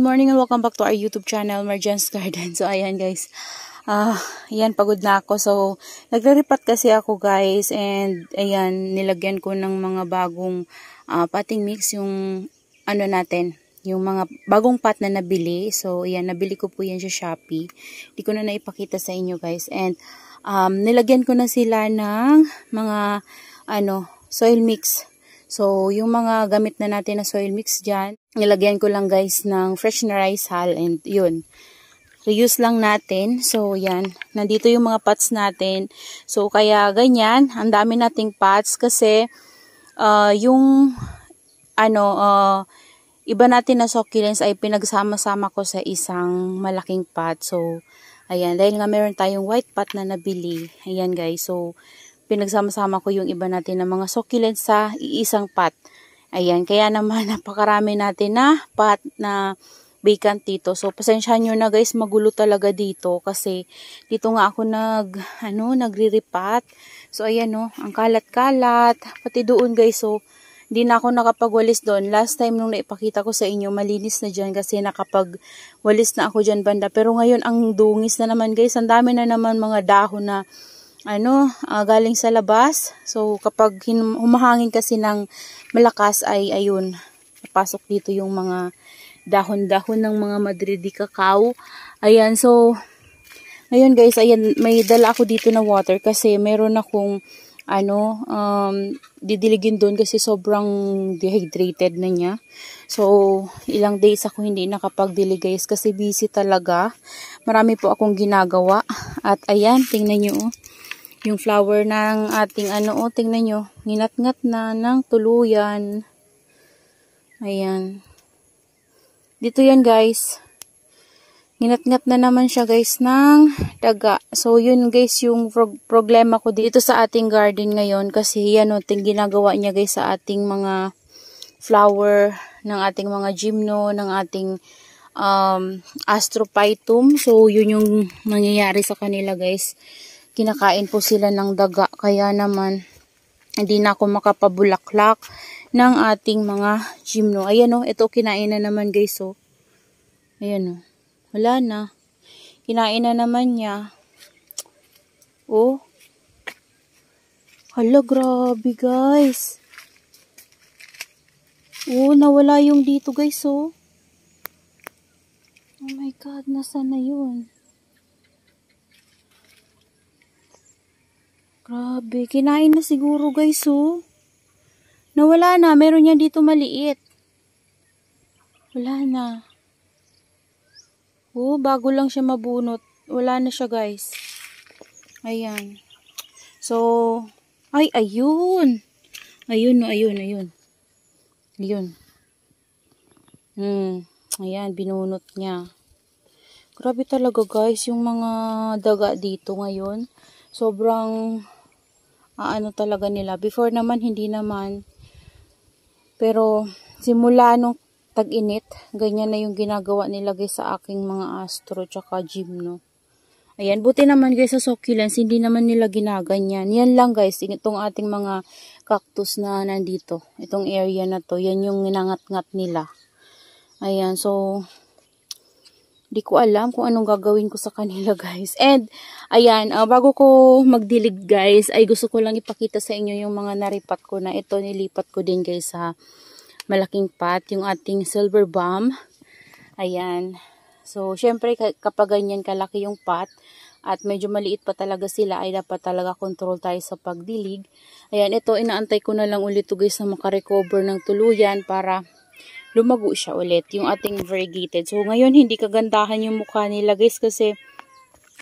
Good morning and welcome back to our YouTube channel, Marjan's Garden. So, ayan guys. Ah, uh, ayan, pagod na ako. So, nagre-repot kasi ako guys. And, ayan, nilagyan ko ng mga bagong uh, ah, pating mix yung ano natin. Yung mga bagong pot na nabili. So, ayan, nabili ko po yan sa Shopee. Hindi ko na naipakita sa inyo guys. And, um, nilagyan ko na sila ng mga, ano, soil mix So, yung mga gamit na natin na soil mix dyan, nilagyan ko lang guys ng fresh na rice hull and yun. Reuse lang natin. So, yan. Nandito yung mga pots natin. So, kaya ganyan. Ang dami nating pots kasi uh, yung ano, uh, iba natin na succulents ay pinagsama-sama ko sa isang malaking pot. So, ayan. Dahil nga meron tayong white pot na nabili. Ayan guys. So, pinagsama-sama ko yung iba natin ng mga succulents sa iisang pot. Ayan, kaya naman napakarami natin na pot na vacant dito. So, pasensyahan nyo na guys, magulo talaga dito kasi dito nga ako nag, ano, nagre repot So, ayan no, oh, ang kalat-kalat, pati doon guys, so, hindi na ako nakapagwalis doon. Last time nung naipakita ko sa inyo, malinis na dyan kasi nakapagwalis na ako dyan banda. Pero ngayon, ang dungis na naman guys, ang dami na naman mga dahon na ano, uh, galing sa labas. So, kapag humahangin kasi ng malakas ay ayun, napasok dito yung mga dahon-dahon ng mga Madridi cacao. Ayan, so, ngayon guys, ayan, may dala ako dito na water kasi meron akong, ano, um, didiligin doon kasi sobrang dehydrated na niya. So, ilang days ako hindi nakapagdili guys kasi busy talaga. Marami po akong ginagawa. At ayan, tingnan nyo oh. Yung flower ng ating ano, oh, tingnan nyo. nginat na ng tuluyan. Ayan. Dito yan guys. nginat na naman siya guys ng daga. So yun guys yung pro problema ko dito sa ating garden ngayon. Kasi yan o, oh, ginagawa niya guys sa ating mga flower, ng ating mga gymno, ng ating um, astropytum. So, yun yung nangyayari sa kanila, guys kinakain po sila ng daga. Kaya naman, hindi na ako makapabulaklak ng ating mga gymno. Ayan o, oh, ito kinain na naman guys o. Oh. Ayan o, oh. wala na. Kinain na naman niya. Oh. Hala, grabe guys. Oh, nawala yung dito guys oh. Oh my god, nasa na yun? Grabe, kinain na siguro guys oh. Nawala na, meron niya dito maliit. Wala na. Oh, bago lang siya mabunot. Wala na siya guys. Ayan. So, ay, ayun. Ayun, ayun, ayun. Ayun. Hmm. Ayan, binunot niya. Grabe talaga guys, yung mga daga dito ngayon. Sobrang ano talaga nila. Before naman, hindi naman. Pero, simula nung tag-init, ganyan na yung ginagawa nila guys sa aking mga astro tsaka gym, no. Ayan, buti naman guys sa succulents, hindi naman nila ginaganyan. Yan lang guys, itong ating mga cactus na nandito. Itong area na to, yan yung ninangat-ngat nila. Ayan, so Di ko alam kung anong gagawin ko sa kanila guys. And, ayan, uh, bago ko magdilig guys, ay gusto ko lang ipakita sa inyo yung mga naripat ko na ito. Nilipat ko din guys sa malaking pot, yung ating silver bomb. Ayan. So, syempre kapag ganyan kalaki yung pot, at medyo maliit pa talaga sila ay dapat talaga control tayo sa pagdilig. Ayan, ito inaantay ko na lang ulit to guys na makarecover ng tuluyan para lumago siya ulit, yung ating variegated. So, ngayon, hindi kagandahan yung mukha nila guys kasi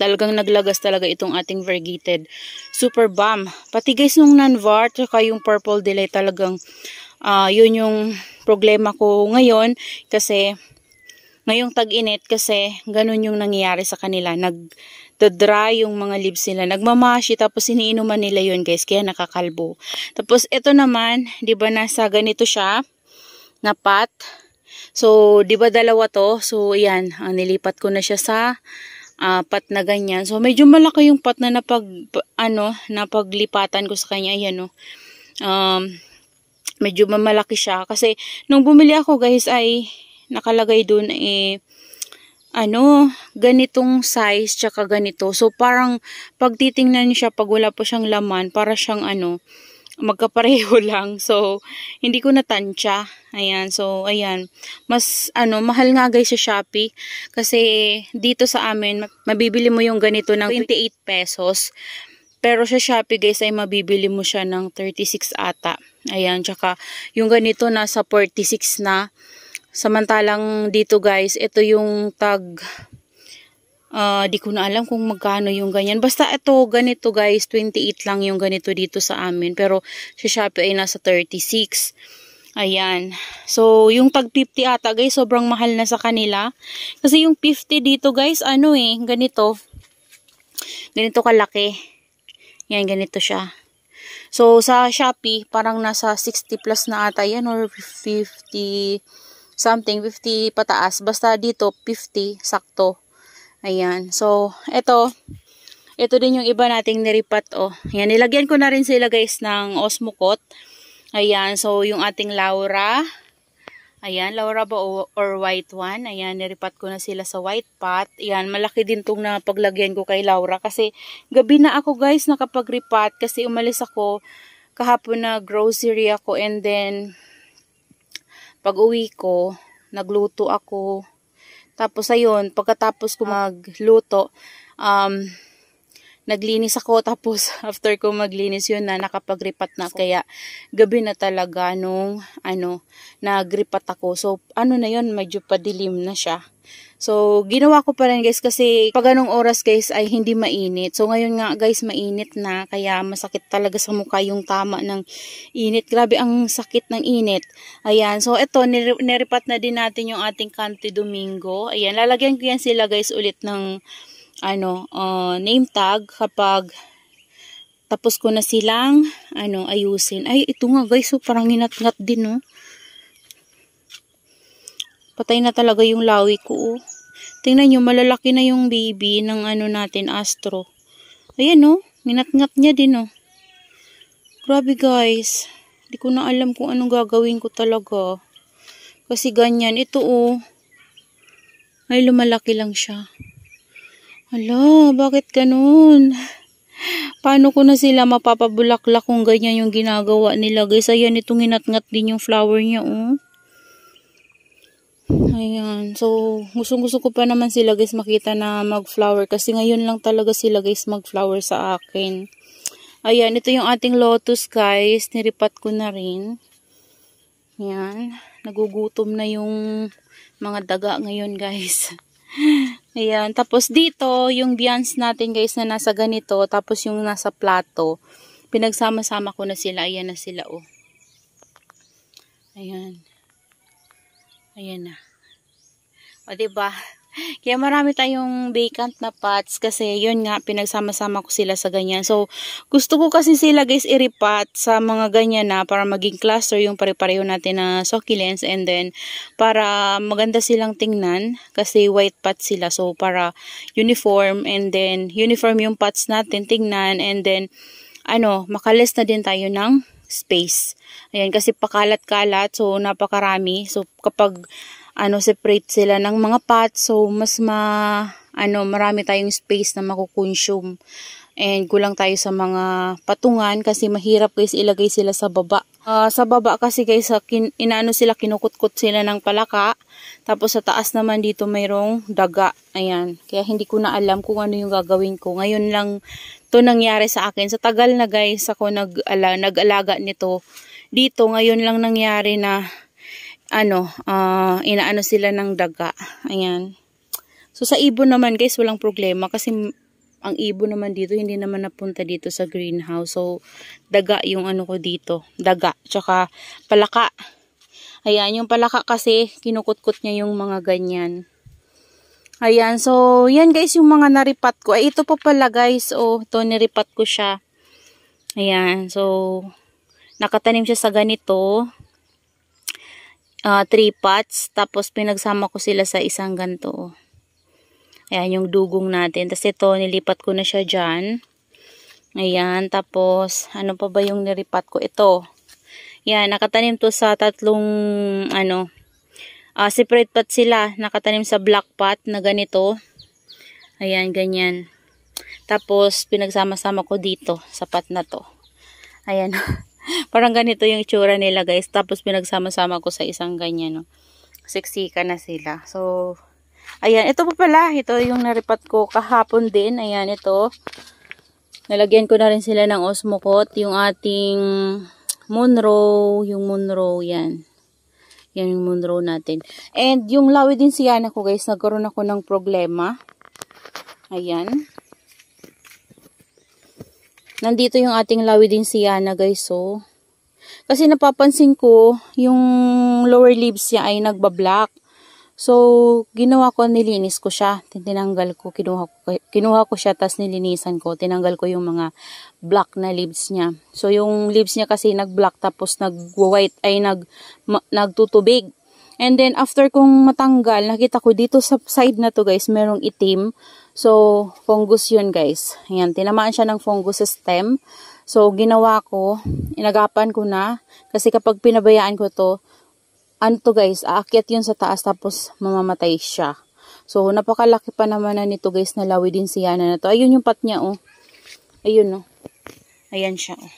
talagang naglagas talaga itong ating variegated. Super bomb. Pati guys, yung non-var, yung purple delay talagang uh, yun yung problema ko ngayon kasi ngayong tag-init kasi ganun yung nangyayari sa kanila. Nag-dry yung mga leaves nila. Nagmamashi tapos iniinuman nila yun guys. Kaya nakakalbo. Tapos ito naman, di ba nasa ganito siya na pot. So, di ba dalawa to? So, ayan, ang nilipat ko na siya sa uh, ah, pot na ganyan. So, medyo malaki yung pot na napag, ano, napaglipatan ko sa kanya. Ayan, no. Oh. Um, medyo mamalaki siya. Kasi, nung bumili ako, guys, ay nakalagay dun, eh, ano, ganitong size, tsaka ganito. So, parang, pag titingnan siya, pag wala pa siyang laman, para siyang, ano, magkapareho lang. So, hindi ko natansya. Ayan, so, ayan. Mas, ano, mahal nga guys sa Shopee. Kasi, dito sa amin, mabibili mo yung ganito ng 28 pesos. Pero sa Shopee guys ay mabibili mo siya ng 36 ata. Ayan, tsaka yung ganito nasa 46 na. Samantalang dito guys, ito yung tag Uh, di ko na alam kung magkano yung ganyan. Basta ito, ganito guys, 28 lang yung ganito dito sa amin. Pero sa Shopee ay nasa 36. Ayan. So, yung tag 50 ata guys, sobrang mahal na sa kanila. Kasi yung 50 dito guys, ano eh, ganito. Ganito kalaki. Yan, ganito siya. So, sa Shopee, parang nasa 60 plus na ata yan or 50 something, 50 pataas. Basta dito, 50, sakto. Ayan. So, ito, ito din yung iba nating niripat, oh. Ayan, nilagyan ko na rin sila guys ng osmocot. Ayan, so yung ating Laura. Ayan, Laura ba or white one. Ayan, niripat ko na sila sa white pot. Ayan, malaki din tong napaglagyan ko kay Laura. Kasi gabi na ako guys nakapagripat kasi umalis ako kahapon na grocery ako and then pag uwi ko, nagluto ako tapos ayun, pagkatapos ko ah. magluto, um, naglinis ako tapos after ko maglinis yun na nakapagripat na kaya gabi na talaga nung ano nagripat ako so ano na yun medyo padilim na siya so ginawa ko pa rin guys kasi pag anong oras guys ay hindi mainit so ngayon nga guys mainit na kaya masakit talaga sa mukha yung tama ng init grabe ang sakit ng init ayan so eto niripat na din natin yung ating Kante Domingo ayan lalagyan ko yan sila guys ulit ng ano, uh, name tag kapag tapos ko na silang ano, ayusin. Ay, ito nga guys, so oh, parang nginat din no oh. Patay na talaga yung lawi ko oh. Tingnan nyo, malalaki na yung baby ng ano natin, Astro. Ayan no oh, nginat niya din no Grabe guys. Hindi ko na alam kung anong gagawin ko talaga. Kasi ganyan. Ito oh. Ay, lumalaki lang siya. Hala, bakit ganun? Paano ko na sila mapapabulaklak kung ganyan yung ginagawa nila guys? Ayan, itong inatngat din yung flower niya oh. Ayan, so gustong gusto ko pa naman sila guys makita na mag-flower kasi ngayon lang talaga sila guys mag-flower sa akin. Ayan, ito yung ating lotus guys, niripat ko na rin. Ayan, nagugutom na yung mga daga ngayon guys. Ayan. Tapos dito, yung beans natin guys na nasa ganito, tapos yung nasa plato, pinagsama-sama ko na sila. Ayan na sila oh. Ayan. Ayan na. O, diba? Kaya marami tayong vacant na pots kasi yun nga pinagsama-sama ko sila sa ganyan. So gusto ko kasi sila guys i-repot sa mga ganyan na para maging cluster yung pare-pareho natin na succulents and then para maganda silang tingnan kasi white pots sila. So para uniform and then uniform yung pots natin tingnan and then ano makalis na din tayo ng space. Ayan kasi pakalat-kalat so napakarami. So kapag ano separate sila ng mga pots so mas ma ano marami tayong space na makukonsume and kulang tayo sa mga patungan kasi mahirap guys ilagay sila sa baba uh, sa baba kasi guys kin inano sila kinukutkot sila ng palaka tapos sa taas naman dito mayroong daga ayan kaya hindi ko na alam kung ano yung gagawin ko ngayon lang to nangyari sa akin sa tagal na guys ako nag-alaga nito dito ngayon lang nangyari na ano, uh, inaano sila ng daga. Ayan. So, sa ibon naman, guys, walang problema kasi ang ibon naman dito, hindi naman napunta dito sa greenhouse. So, daga yung ano ko dito. Daga. Tsaka, palaka. Ayan, yung palaka kasi, kinukutkot niya yung mga ganyan. Ayan, so, yan guys, yung mga naripat ko. Ay, ito pa pala guys, oh, ito, niripat ko siya. Ayan, so, nakatanim siya sa ganito uh, ah, 3 pots. Tapos pinagsama ko sila sa isang ganto. Oh. Ayan yung dugong natin. Tapos ito, nilipat ko na siya dyan. Ayan, tapos ano pa ba yung nilipat ko? Ito. Yan, nakatanim to sa tatlong ano, uh, separate pot sila. Nakatanim sa black pot na ganito. Ayan, ganyan. Tapos, pinagsama-sama ko dito sa pot na to. Ayan. Parang ganito yung itsura nila guys. Tapos pinagsama-sama ko sa isang ganyan. No? Siksika na sila. So, ayan. Ito pa pala. Ito yung naripat ko kahapon din. Ayan ito. Nalagyan ko na rin sila ng osmocot. Yung ating Monroe. Yung Monroe. Yan. Yan yung Monroe natin. And yung lawi din siyana ko guys. Nagkaroon ako ng problema. Ayan nandito yung ating lawidinsiana guys so oh. kasi napapansin ko yung lower leaves niya ay nagba-black so ginawa ko nilinis ko siya tinanggal ko kinuha ko, kinuha ko siya tas nilinisan ko tinanggal ko yung mga black na leaves niya so yung leaves niya kasi nag-black tapos nag-white ay nag nagtutubig and then after kong matanggal nakita ko dito sa side na to guys merong itim So, fungus yun guys. Ayan, tinamaan siya ng fungus sa stem. So, ginawa ko, inagapan ko na. Kasi kapag pinabayaan ko to, ano to guys, aakyat yun sa taas tapos mamamatay siya. So, napakalaki pa naman na nito guys, nalawi din siya na to. Ayun yung pat niya oh. Ayun oh. Ayan siya oh.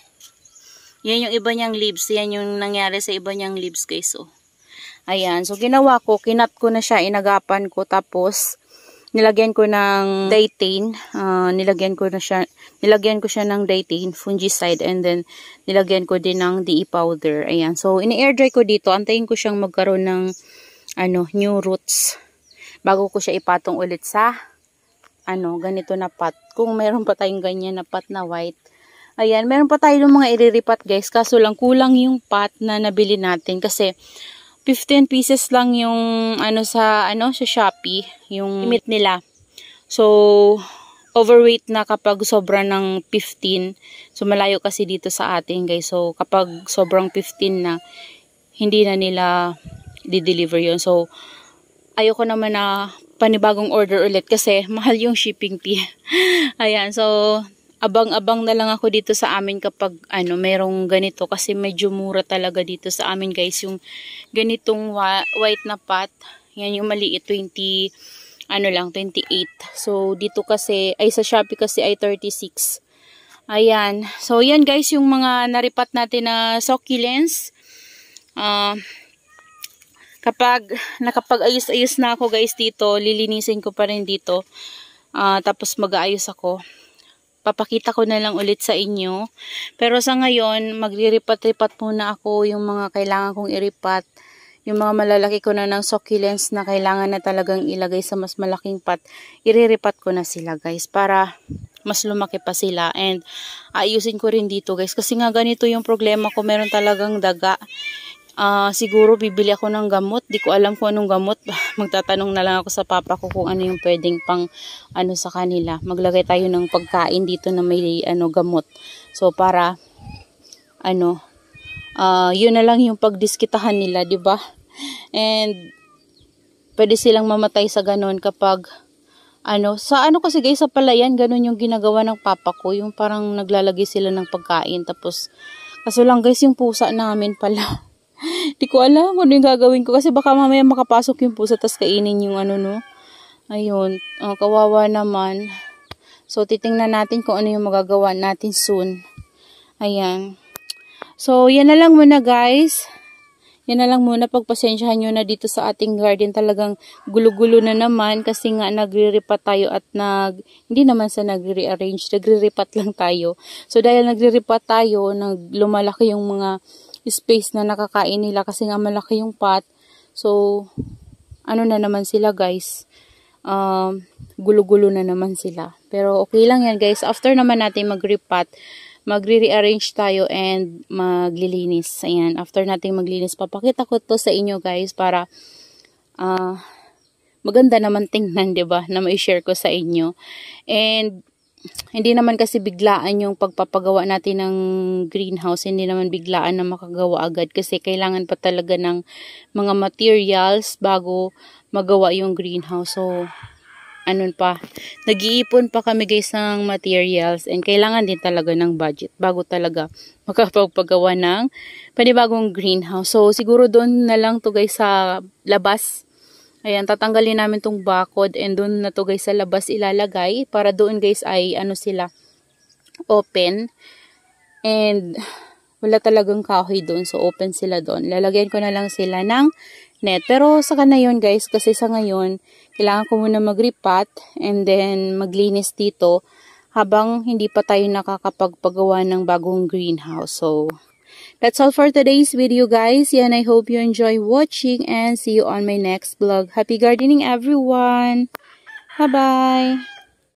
Yan yung iba niyang leaves. Yan yung nangyari sa iba niyang leaves guys oh. Ayan. So, ginawa ko, kinat ko na siya, inagapan ko. Tapos, nilagyan ko ng ditane, uh, nilagyan ko na siya, nilagyan ko siya ng ditane, fungicide, and then nilagyan ko din ng DE powder. Ayan. So, ini-air dry ko dito. Antayin ko siyang magkaroon ng ano, new roots bago ko siya ipatong ulit sa ano, ganito na pot. Kung meron pa tayong ganyan na pot na white. Ayan, meron pa tayo ng mga iriripat guys. Kaso lang kulang yung pot na nabili natin kasi 15 pieces lang yung ano sa ano sa Shopee, yung limit nila. So overweight na kapag sobra ng 15. So malayo kasi dito sa atin, guys. So kapag sobrang 15 na hindi na nila di-deliver 'yon. So ayoko naman na panibagong order ulit kasi mahal yung shipping fee. Ayan, so abang-abang na lang ako dito sa amin kapag ano, merong ganito kasi medyo mura talaga dito sa amin guys yung ganitong white na pot. Yan yung maliit 20 ano lang 28. So dito kasi ay sa Shopee kasi ay 36. Ayan. So yan guys yung mga naripat natin na succulents. Uh, ah, kapag nakapag-ayos-ayos na ako guys dito, lilinisin ko pa rin dito. Uh, tapos mag-aayos ako papakita ko na lang ulit sa inyo. Pero sa ngayon, magriripat-ripat muna ako yung mga kailangan kong iripat. Yung mga malalaki ko na ng succulents na kailangan na talagang ilagay sa mas malaking pot, iriripat ko na sila guys para mas lumaki pa sila. And ayusin ko rin dito guys kasi nga ganito yung problema ko, meron talagang daga uh, siguro bibili ako ng gamot. Di ko alam kung anong gamot. Magtatanong na lang ako sa papa ko kung ano yung pwedeng pang ano sa kanila. Maglagay tayo ng pagkain dito na may ano gamot. So para ano uh, yun na lang yung pagdiskitahan nila, 'di ba? And pwede silang mamatay sa ganun kapag ano, sa ano kasi guys, sa palayan, ganun yung ginagawa ng papa ko. Yung parang naglalagay sila ng pagkain. Tapos, kaso lang guys, yung pusa namin pala. Hindi ko alam ano yung gagawin ko kasi baka mamaya makapasok yung pusa tas kainin yung ano no. Ayun, oh, kawawa naman. So, titingnan natin kung ano yung magagawa natin soon. Ayan. So, yan na lang muna guys. Yan na lang muna pagpasensyahan nyo na dito sa ating garden. Talagang gulo-gulo na naman kasi nga nagre-repat tayo at nag, hindi naman sa nagre-rearrange, nagre-repat lang tayo. So dahil nagre-repat tayo, nag, lumalaki yung mga space na nakakain nila kasi nga malaki yung pot. So, ano na naman sila guys. Um, gulo-gulo na naman sila. Pero okay lang yan guys. After naman natin mag-repot, magre-rearrange tayo and maglilinis. Ayan, after natin maglinis, papakita ko to sa inyo guys para uh, maganda naman tingnan, ba diba, na may share ko sa inyo. And hindi naman kasi biglaan yung pagpapagawa natin ng greenhouse, hindi naman biglaan na makagawa agad kasi kailangan pa talaga ng mga materials bago magawa yung greenhouse. So, anon pa, nag-iipon pa kami guys ng materials and kailangan din talaga ng budget bago talaga makapagpagawa ng panibagong greenhouse. So, siguro doon na lang to guys sa labas Ayan, tatanggalin namin tong bakod and doon na to guys sa labas ilalagay para doon guys ay ano sila open and wala talagang kahoy doon so open sila doon. Lalagyan ko na lang sila ng net. Pero saka na yun guys kasi sa ngayon kailangan ko muna magripat and then maglinis dito habang hindi pa tayo nakakapagpagawa ng bagong greenhouse. So, That's all for today's video guys. Yan, I hope you enjoy watching and see you on my next vlog. Happy gardening everyone! Bye-bye!